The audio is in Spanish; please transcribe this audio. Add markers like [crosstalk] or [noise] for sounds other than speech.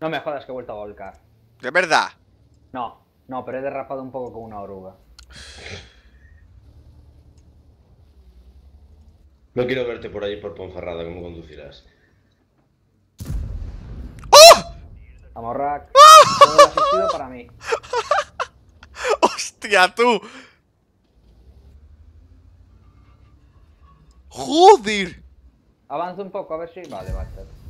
No me jodas que he vuelto a volcar. ¿De verdad? No, no, pero he derrapado un poco como una oruga. No quiero verte por ahí por Ponferrada, ¿cómo conducirás? ¡Oh! ¡Oh! todo para mí. [laughs] ¡Hostia, tú! ¡Joder! Avanza un poco, a ver si... Vale, va a